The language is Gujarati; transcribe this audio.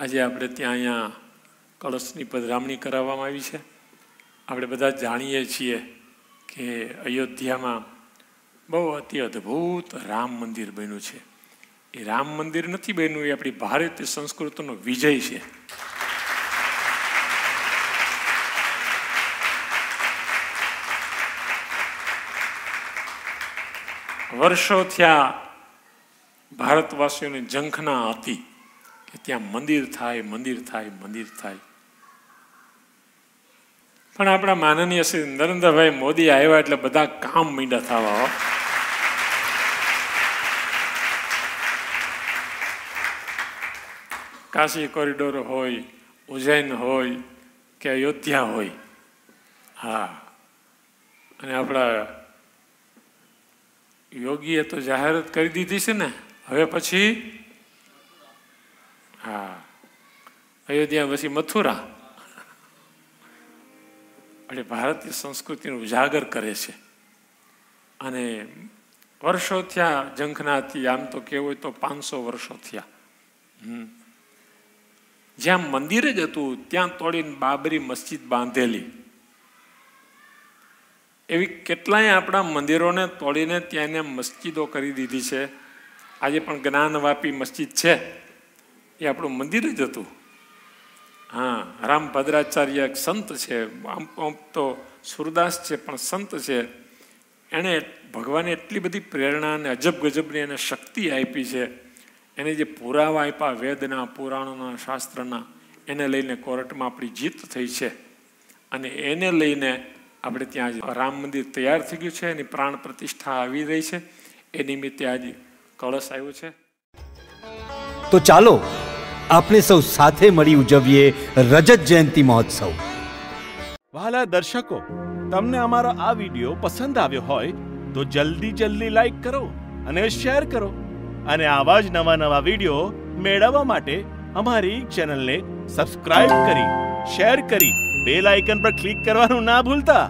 આજે આપણે ત્યાં અહીંયા કળશની પધરામણી કરાવવામાં આવી છે આપણે બધા જાણીએ છીએ કે અયોધ્યામાં બહુ અતિ અદ્ભુત રામ મંદિર બન્યું છે એ રામ મંદિર નથી બન્યું એ આપણી ભારતીય સંસ્કૃતિનો વિજય છે વર્ષો થયા ભારતવાસીઓની ઝંખના હતી કે ત્યાં મંદિર થાય મંદિર થાય મંદિર થાય પણ આપણા માનનીય શ્રી નરેન્દ્રભાઈ મોદી આવ્યા એટલે બધા કામ મીંડા થવા કાશી કોરિડોર હોય ઉજ્જૈન હોય કે અયોધ્યા હોય હા અને આપણા યોગીએ તો જાહેરાત કરી દીધી છે ને હવે પછી અયોધ્યા પછી મથુરા એટલે ભારતીય સંસ્કૃતિનું ઉજાગર કરે છે અને વર્ષો થયા જંખનાથી આમ તો કહેવું તો પાંચસો વર્ષો થયા જ્યાં મંદિર જ હતું ત્યાં તોડીને બાબરી મસ્જિદ બાંધેલી એવી કેટલાય આપણા મંદિરોને તોડીને ત્યાંને મસ્જિદો કરી દીધી છે આજે પણ જ્ઞાનવાપી મસ્જિદ છે એ આપણું મંદિર જ હતું હા રામ ભદ્રાચાર્ય એક સંત છે આમ આમ તો સુરદાસ છે પણ સંત છે એણે ભગવાને એટલી બધી પ્રેરણા અને અજબ ગજબની એને શક્તિ આપી છે એને જે પુરાવા આપ્યા વેદના પુરાણોના શાસ્ત્રના એને લઈને કોર્ટમાં આપણી જીત થઈ છે અને એને લઈને આપણે ત્યાં રામ મંદિર તૈયાર થઈ ગયું છે એની પ્રાણ પ્રતિષ્ઠા આવી રહી છે એ નિમિત્તે આજે કળશ આવ્યો છે તો ચાલો આપણે સૌ સાથે મળી ઉજવીએ રજત જયંતિ મહોત્સવ વાલા દર્શકો તમને અમારો આ વિડીયો પસંદ આવ્યો હોય તો જલ્દી જલ્દી લાઈક કરો અને શેર કરો અને આવા જ નવા નવા વિડીયો મેળવવા માટે અમારી ચેનલને સબસ્ક્રાઇબ કરી શેર કરી બેલ આઇકન પર ક્લિક કરવાનું ના ભૂલતા